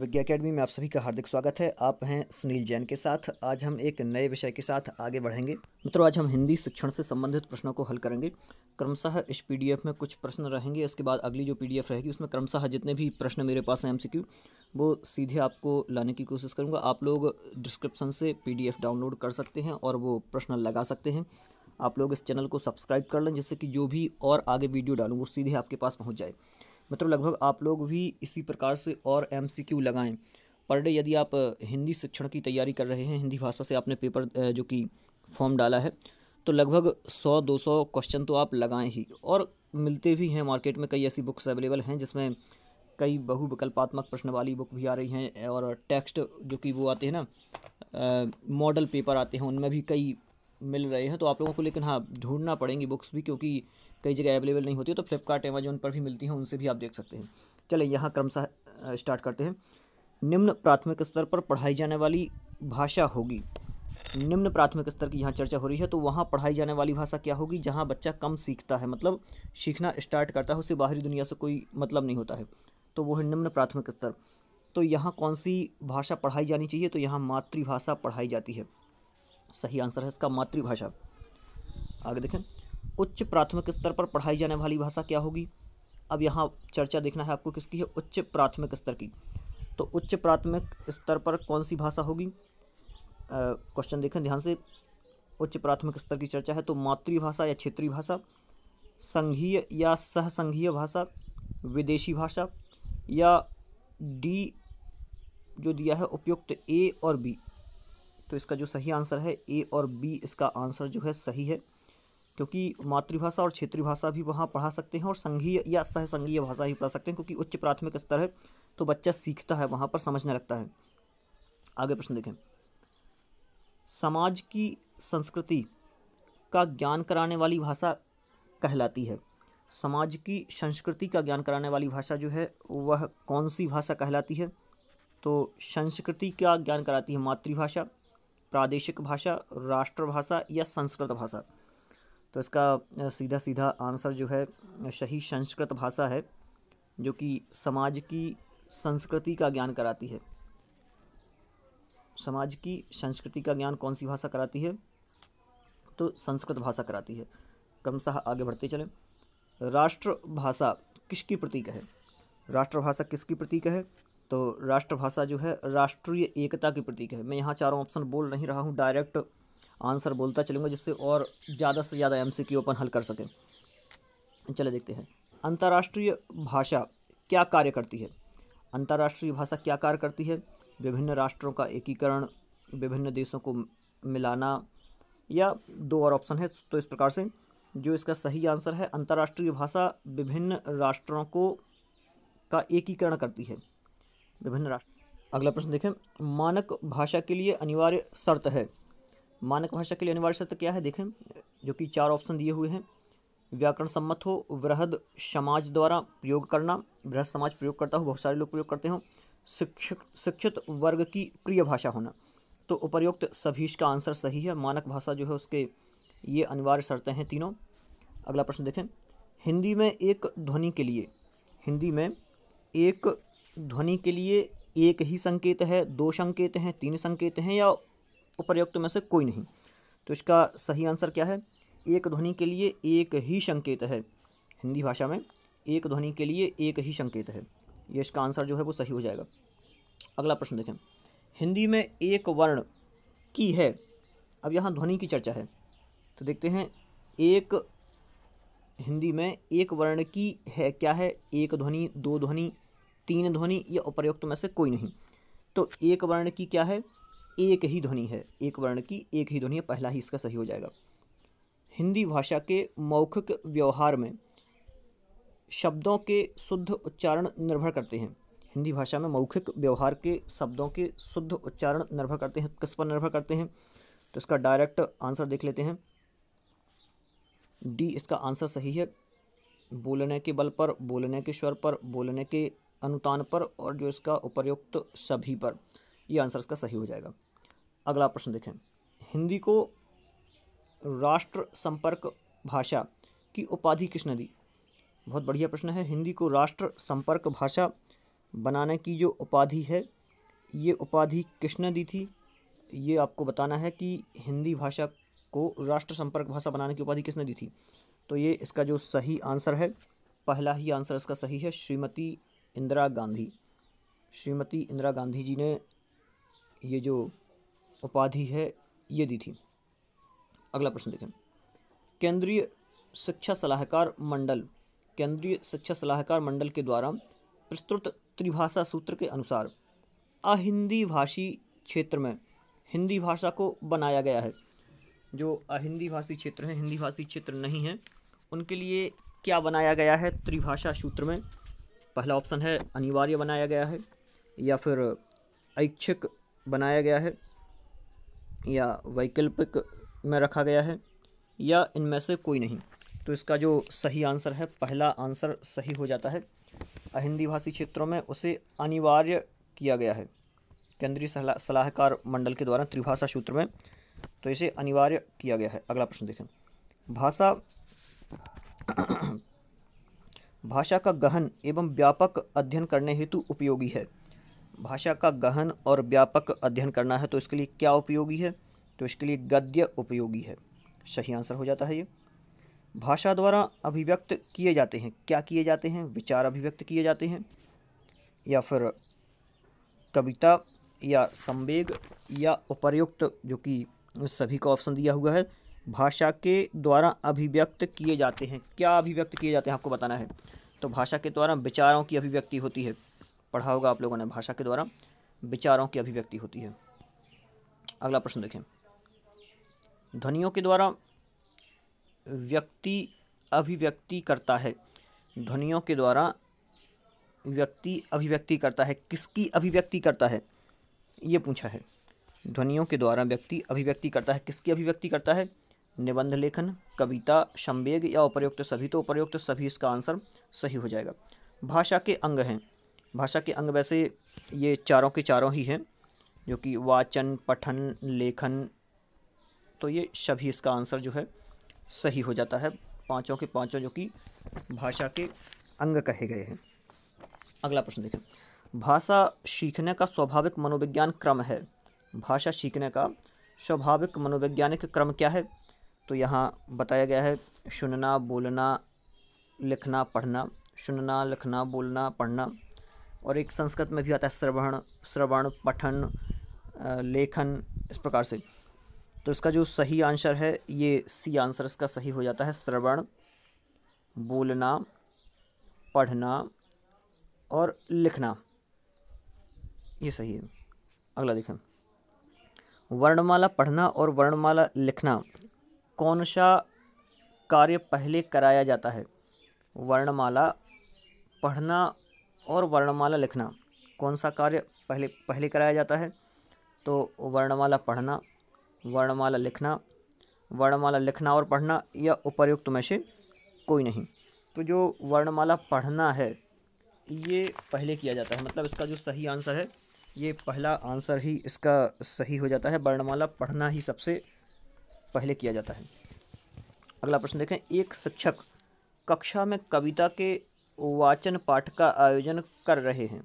विज्ञा academy में आप सभी का हार्दिक स्वागत है आप हैं सुनील जैन के साथ आज हम एक नए विषय के साथ आगे बढ़ेंगे मित्रों आज हम हिंदी शिक्षण से संबंधित प्रश्नों को हल करेंगे क्रमशः इस पीडीएफ में कुछ प्रश्न रहेंगे इसके बाद अगली जो पीडीएफ रहेगी उसमें क्रमशः जितने भी प्रश्न मेरे पास हैं एम वो सीधे आपको लाने की कोशिश करूँगा आप लोग डिस्क्रिप्सन से पी डाउनलोड कर सकते हैं और वो प्रश्न लगा सकते हैं आप लोग इस चैनल को सब्सक्राइब कर लें जिससे कि जो भी और आगे वीडियो डालूँ वो सीधे आपके पास पहुँच जाए मतलब लगभग आप लोग भी इसी प्रकार से और एम सी क्यू लगाएँ पर डे यदि आप हिंदी शिक्षण की तैयारी कर रहे हैं हिंदी भाषा से आपने पेपर जो कि फॉर्म डाला है तो लगभग सौ दो सौ क्वेश्चन तो आप लगाएं ही और मिलते भी हैं मार्केट में कई ऐसी बुक्स अवेलेबल हैं जिसमें कई बहुविकल्पात्मक प्रश्न वाली बुक भी आ रही हैं और टेक्स्ट जो कि वो आते हैं ना मॉडल पेपर आते हैं उनमें भी कई मिल रहे हैं तो आप लोगों को लेकिन हाँ ढूंढना पड़ेंगी बुक्स भी क्योंकि कई जगह अवेलेबल नहीं होती तो फ्लिपकार्ट अमेजोन पर भी मिलती हैं उनसे भी आप देख सकते हैं चले यहाँ क्रमशः स्टार्ट करते हैं निम्न प्राथमिक स्तर पर पढ़ाई जाने वाली भाषा होगी निम्न प्राथमिक स्तर की यहाँ चर्चा हो रही है तो वहाँ पढ़ाई जाने वाली भाषा क्या होगी जहाँ बच्चा कम सीखता है मतलब सीखना स्टार्ट करता है उसे बाहरी दुनिया से कोई मतलब नहीं होता है तो वो है निम्न प्राथमिक स्तर तो यहाँ कौन सी भाषा पढ़ाई जानी चाहिए तो यहाँ मातृभाषा पढ़ाई जाती है सही आंसर है इसका मातृभाषा आगे देखें उच्च प्राथमिक स्तर पर पढ़ाई जाने वाली भाषा क्या होगी अब यहाँ चर्चा देखना है आपको किसकी है उच्च प्राथमिक स्तर की तो उच्च प्राथमिक स्तर पर कौन सी भाषा होगी क्वेश्चन देखें ध्यान से उच्च प्राथमिक स्तर की चर्चा है तो मातृभाषा या क्षेत्रीय भाषा संघीय या सहसंघीय भाषा विदेशी भाषा या डी जो दिया है उपयुक्त ए और बी तो इसका जो सही आंसर है ए और बी इसका आंसर जो है सही है क्योंकि मातृभाषा और क्षेत्रीय भाषा भी वहाँ पढ़ा सकते हैं और संघीय या सहसंघीय भाषा भी पढ़ा सकते हैं क्योंकि उच्च प्राथमिक स्तर है तो बच्चा सीखता है वहाँ पर समझने लगता है आगे प्रश्न देखें समाज की संस्कृति का ज्ञान कराने वाली भाषा कहलाती है समाज की संस्कृति का ज्ञान कराने वाली भाषा जो है वह कौन सी भाषा कहलाती है तो संस्कृति का ज्ञान कराती है मातृभाषा प्रादेशिक भाषा राष्ट्रभाषा या संस्कृत भाषा तो इसका सीधा सीधा आंसर जो है सही संस्कृत भाषा है जो कि समाज की संस्कृति का ज्ञान कराती है समाज की संस्कृति का ज्ञान कौन सी भाषा कराती है तो संस्कृत भाषा कराती है क्रमशः आगे बढ़ते चलें राष्ट्रभाषा किसकी प्रतीक है राष्ट्रभाषा किसकी प्रतीक है तो राष्ट्रभाषा जो है राष्ट्रीय एकता की प्रतीक है मैं यहाँ चारों ऑप्शन बोल नहीं रहा हूँ डायरेक्ट आंसर बोलता चलूँगा जिससे और ज़्यादा से ज़्यादा एम सी ओपन हल कर सकें चले देखते हैं अंतर्राष्ट्रीय भाषा क्या कार्य करती है अंतर्राष्ट्रीय भाषा क्या कार्य करती है विभिन्न राष्ट्रों का एकीकरण विभिन्न देशों को मिलाना या दो और ऑप्शन है तो इस प्रकार से जो इसका सही आंसर है अंतर्राष्ट्रीय भाषा विभिन्न राष्ट्रों को का एकीकरण करती है विभिन्न राष्ट्र अगला प्रश्न देखें मानक भाषा के लिए अनिवार्य शर्त है मानक भाषा के लिए अनिवार्य शर्त क्या है देखें जो कि चार ऑप्शन दिए हुए हैं व्याकरण सम्मत हो वृहद समाज द्वारा प्रयोग करना वृहद समाज प्रयोग करता हो बहुत सारे लोग प्रयोग करते हो शिक्षक शिक्षित वर्ग की प्रिय भाषा होना तो उपर्युक्त सभी का आंसर सही है मानक भाषा जो है उसके ये अनिवार्य शर्तें हैं तीनों अगला प्रश्न देखें हिंदी में एक ध्वनि के लिए हिंदी में एक ध्वनि के लिए एक ही संकेत है दो संकेत हैं तीन संकेत हैं या उपर्युक्त में से कोई नहीं तो इसका सही आंसर क्या है एक ध्वनि के लिए एक ही संकेत है हिंदी भाषा में एक ध्वनि के लिए एक ही संकेत है ये इसका आंसर जो है वो सही हो जाएगा अगला प्रश्न देखें हिंदी में एक वर्ण की है अब यहाँ ध्वनि की चर्चा है तो देखते हैं एक हिंदी में एक वर्ण की है क्या है एक ध्वनि दो ध्वनि तीन ध्वनि या उपर्युक्त में से कोई नहीं तो एक वर्ण की क्या है एक ही ध्वनि है एक वर्ण की एक ही ध्वनि पहला ही इसका सही हो जाएगा हिंदी भाषा के मौखिक व्यवहार में शब्दों के शुद्ध उच्चारण निर्भर करते हैं हिंदी भाषा में मौखिक व्यवहार के शब्दों के शुद्ध उच्चारण निर्भर करते हैं किस पर निर्भर करते हैं तो इसका डायरेक्ट आंसर देख लेते हैं डी इसका आंसर सही है बोलने के बल पर बोलने के स्वर पर बोलने के अनुदान पर और जो इसका उपयुक्त सभी पर ये आंसर इसका सही हो जाएगा अगला प्रश्न देखें हिंदी को राष्ट्र संपर्क भाषा की उपाधि किसने दी बहुत बढ़िया प्रश्न है हिंदी को राष्ट्र संपर्क भाषा बनाने की जो उपाधि है ये उपाधि किसने दी थी ये आपको बताना है कि हिंदी भाषा को राष्ट्र संपर्क भाषा बनाने की उपाधि किसने दी थी तो ये इसका जो सही आंसर है पहला ही आंसर इसका सही है श्रीमती इंदिरा गांधी श्रीमती इंदिरा गांधी जी ने ये जो उपाधि है ये दी थी अगला प्रश्न देखें केंद्रीय शिक्षा सलाहकार मंडल केंद्रीय शिक्षा सलाहकार मंडल के द्वारा प्रस्तुत त्रिभाषा सूत्र के अनुसार अहिंदी भाषी क्षेत्र में हिंदी भाषा को बनाया गया है जो अहिंदी भाषी क्षेत्र हैं हिंदी भाषी क्षेत्र नहीं हैं उनके लिए क्या बनाया गया है त्रिभाषा सूत्र में पहला ऑप्शन है अनिवार्य बनाया गया है या फिर ऐच्छिक बनाया गया है या वैकल्पिक में रखा गया है या इनमें से कोई नहीं तो इसका जो सही आंसर है पहला आंसर सही हो जाता है हिंदी भाषी क्षेत्रों में उसे अनिवार्य किया गया है केंद्रीय सलाहकार मंडल के द्वारा त्रिभाषा सूत्र में तो इसे अनिवार्य किया गया है अगला प्रश्न देखें भाषा भाषा का गहन एवं व्यापक अध्ययन करने हेतु उपयोगी है भाषा का गहन और व्यापक अध्ययन करना है तो इसके लिए क्या उपयोगी है तो इसके लिए गद्य उपयोगी है सही आंसर हो जाता है ये भाषा द्वारा अभिव्यक्त किए जाते हैं क्या किए जाते हैं विचार अभिव्यक्त किए जाते हैं या फिर कविता या संवेग या उपर्युक्त जो कि सभी का ऑप्शन दिया हुआ है भाषा के द्वारा अभिव्यक्त किए जाते हैं क्या अभिव्यक्त किए जाते हैं आपको बताना है तो भाषा के द्वारा विचारों की अभिव्यक्ति होती है पढ़ा होगा आप लोगों ने भाषा के द्वारा विचारों की अभिव्यक्ति होती है अगला प्रश्न देखें ध्वनियों के द्वारा व्यक्ति अभिव्यक्ति करता है ध्वनियों के द्वारा व्यक्ति अभिव्यक्ति करता है किसकी अभिव्यक्ति करता है ये पूछा है ध्वनियों के द्वारा व्यक्ति अभिव्यक्ति करता है किसकी अभिव्यक्ति करता है निबंध लेखन कविता संवेग या उपयुक्त सभी तो उपयुक्त सभी इसका आंसर सही हो जाएगा भाषा के अंग हैं भाषा के अंग वैसे ये चारों के चारों ही हैं जो कि वाचन पठन लेखन तो ये सभी इसका आंसर जो है सही हो जाता है पांचों के पांचों जो कि भाषा के अंग कहे गए हैं अगला प्रश्न देखें भाषा सीखने का स्वाभाविक मनोविज्ञान क्रम है भाषा सीखने का स्वाभाविक मनोवैज्ञानिक क्रम क्या है तो यहाँ बताया गया है सुनना बोलना लिखना पढ़ना सुनना लिखना बोलना पढ़ना और एक संस्कृत में भी आता है श्रवण श्रवण पठन लेखन इस प्रकार से तो इसका जो सही आंसर है ये सी आंसर इसका सही हो जाता है श्रवण बोलना पढ़ना और लिखना ये सही है अगला देखें वर्णमाला पढ़ना और वर्णमाला लिखना कौन सा कार्य पहले कराया जाता है वर्णमाला पढ़ना और वर्णमाला लिखना कौन सा कार्य पहले पहले कराया जाता है तो वर्णमाला पढ़ना वर्णमाला लिखना वर्णमाला लिखना और पढ़ना या उपर्युक्त में से कोई नहीं तो जो वर्णमाला पढ़ना है ये पहले किया जाता है मतलब इसका जो सही आंसर है ये पहला आंसर ही इसका सही हो जाता है वर्णमाला पढ़ना ही सबसे पहले किया जाता है अगला प्रश्न देखें एक शिक्षक कक्षा में कविता के वाचन पाठ का आयोजन कर रहे हैं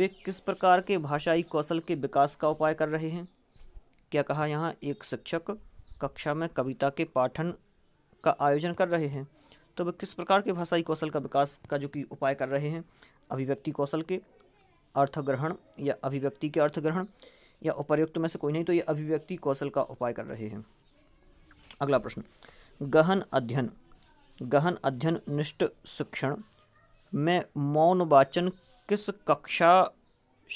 वे किस प्रकार के भाषाई कौशल के विकास का उपाय कर रहे हैं क्या कहा यहाँ एक शिक्षक कक्षा में कविता के पाठन का आयोजन कर रहे हैं तो वे किस प्रकार के भाषाई कौशल का विकास का जो कि उपाय कर रहे हैं अभिव्यक्ति कौशल के अर्थग्रहण या अभिव्यक्ति के अर्थग्रहण या उपर्युक्त में से कोई नहीं तो ये अभिव्यक्ति कौशल का उपाय कर रहे हैं अगला प्रश्न गहन अध्ययन गहन अध्ययन निष्ठ शिक्षण में मौन वाचन किस कक्षा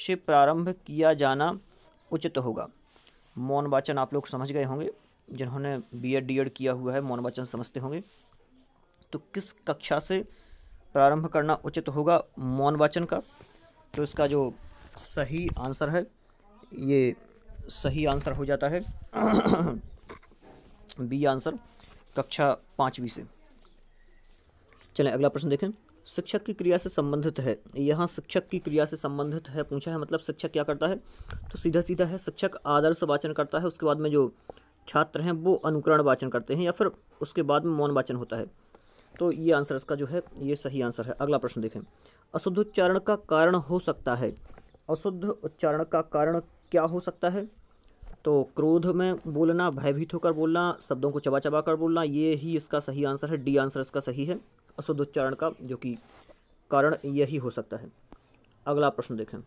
से प्रारंभ किया जाना उचित होगा मौन वाचन आप लोग समझ गए होंगे जिन्होंने बी एड डी एड किया हुआ है मौन वाचन समझते होंगे तो किस कक्षा से प्रारंभ करना उचित होगा मौन वाचन का तो इसका जो सही आंसर है ये सही आंसर हो जाता है बी आंसर कक्षा पाँचवीं से चलें अगला प्रश्न देखें शिक्षक की क्रिया से संबंधित है यहाँ शिक्षक की क्रिया से संबंधित है पूछा है मतलब शिक्षक क्या करता है तो सीधा सीधा है शिक्षक आदर्श वाचन करता है उसके बाद में जो छात्र हैं वो अनुकरण वाचन करते हैं या फिर उसके बाद में मौन वाचन होता है तो ये आंसर इसका जो है ये सही आंसर है अगला प्रश्न देखें अशुद्ध उच्चारण का कारण हो सकता है अशुद्ध उच्चारण का कारण क्या हो सकता है तो क्रोध में बोलना भयभीत होकर बोलना शब्दों को चबा चबा कर बोलना ये ही इसका सही आंसर है डी आंसर इसका सही है अशुद्ध उच्चारण का जो कि कारण यही हो सकता है अगला प्रश्न देखें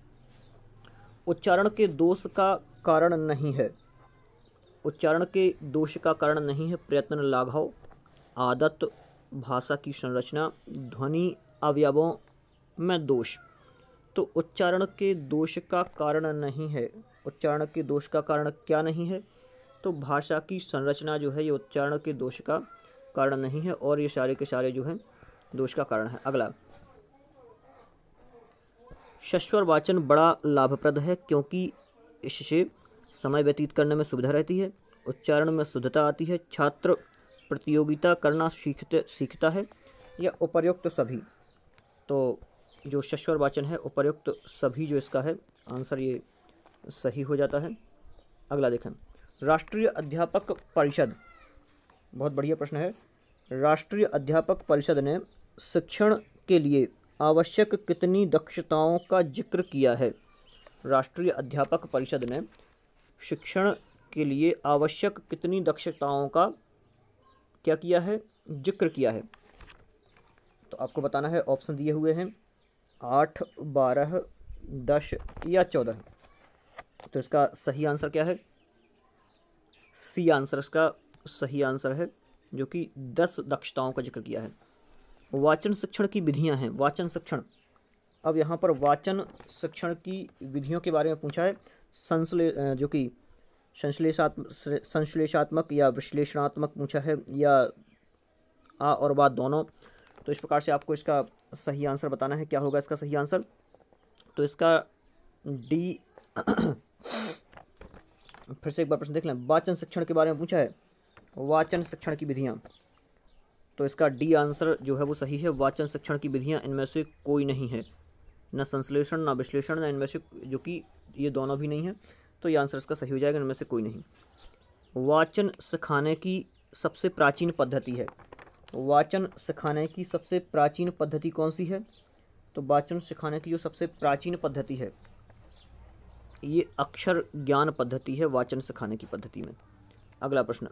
उच्चारण के दोष का कारण नहीं है उच्चारण के दोष का कारण नहीं है प्रयत्न लाघव आदत भाषा की संरचना ध्वनि अवयवों में दोष तो उच्चारण के दोष का कारण नहीं है उच्चारण के दोष का कारण क्या नहीं है तो भाषा की संरचना जो है ये उच्चारण के दोष का कारण नहीं है और ये सारे के सारे जो है दोष का कारण है अगला शश्वर वाचन बड़ा लाभप्रद है क्योंकि इससे समय व्यतीत करने में सुविधा रहती है उच्चारण में शुद्धता आती है छात्र प्रतियोगिता करना सीखते सीखता है या उपर्युक्त सभी तो जो शश्वर वाचन है उपर्युक्त सभी जो इसका है आंसर ये सही हो जाता है अगला देखें राष्ट्रीय अध्यापक परिषद बहुत बढ़िया प्रश्न है राष्ट्रीय अध्यापक परिषद ने शिक्षण के लिए आवश्यक कितनी दक्षताओं का जिक्र किया है राष्ट्रीय अध्यापक परिषद ने शिक्षण के लिए आवश्यक कितनी दक्षताओं का क्या किया है जिक्र किया है तो आपको बताना है ऑप्शन दिए हुए हैं आठ बारह दस या चौदह तो इसका सही आंसर क्या है सी आंसर इसका सही आंसर है जो कि दस दक्षताओं का जिक्र किया है वाचन शिक्षण की विधियां हैं वाचन शिक्षण अब यहाँ पर वाचन शिक्षण की विधियों के बारे में पूछा है संश्ले जो कि संश्लेषात्मक संश्लेषात्मक या विश्लेषणात्मक पूछा है या आ और बा दोनों तो इस प्रकार से आपको इसका सही आंसर बताना है क्या होगा इसका सही आंसर तो इसका डी फिर से एक बार प्रश्न देख लें वाचन शिक्षण के बारे में पूछा है वाचन शिक्षण की विधियाँ तो इसका डी आंसर जो है वो सही है वाचन शिक्षण की विधियाँ इनमें से कोई नहीं है न संश्लेषण ना विश्लेषण ना इनमें से जो कि ये दोनों भी नहीं है तो ये आंसर इसका सही हो जाएगा इनमें से कोई नहीं वाचन सिखाने की सबसे प्राचीन पद्धति है वाचन सिखाने की सबसे प्राचीन पद्धति कौन सी है तो वाचन सिखाने की जो सबसे प्राचीन पद्धति है ये अक्षर ज्ञान पद्धति है वाचन सिखाने की पद्धति में अगला प्रश्न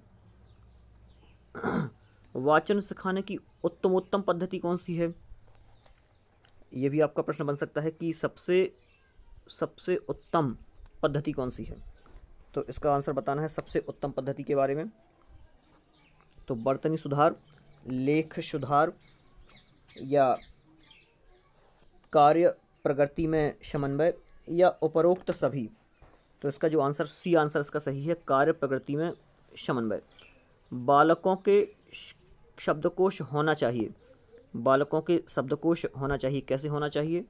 वाचन सिखाने की उत्तमोत्तम पद्धति कौन सी है ये भी आपका प्रश्न बन सकता है कि सबसे सबसे उत्तम पद्धति कौन सी है तो इसका आंसर बताना है सबसे उत्तम पद्धति के बारे में तो बर्तनी सुधार लेख सुधार या कार्य प्रगति में समन्वय या उपरोक्त सभी तो इसका जो आंसर सी आंसर इसका सही है कार्य प्रकृति में समन्वय बालकों के शब्दकोश होना चाहिए बालकों के शब्दकोश होना चाहिए कैसे होना चाहिए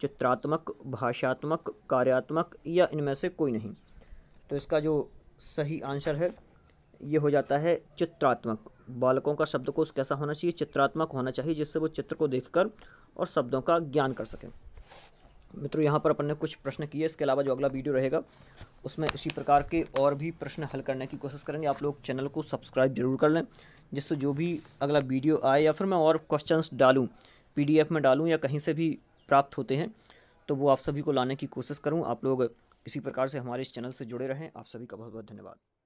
चित्रात्मक भाषात्मक कार्यात्मक या इनमें से कोई नहीं तो इसका जो सही आंसर है ये हो जाता है चित्रात्मक बालकों का शब्दकोश कैसा होना चाहिए चित्रात्मक होना चाहिए जिससे वो चित्र को देखकर और शब्दों का ज्ञान कर सकें मित्रों यहाँ पर अपन ने कुछ प्रश्न किए इसके अलावा जो अगला वीडियो रहेगा उसमें इसी प्रकार के और भी प्रश्न हल करने की कोशिश करेंगे आप लोग चैनल को सब्सक्राइब जरूर कर लें जिससे जो भी अगला वीडियो आए या फिर मैं और क्वेश्चंस डालूं पीडीएफ में डालूं या कहीं से भी प्राप्त होते हैं तो वो आप सभी को लाने की कोशिश करूँ आप लोग इसी प्रकार से हमारे इस चैनल से जुड़े रहें आप सभी का बहुत बहुत धन्यवाद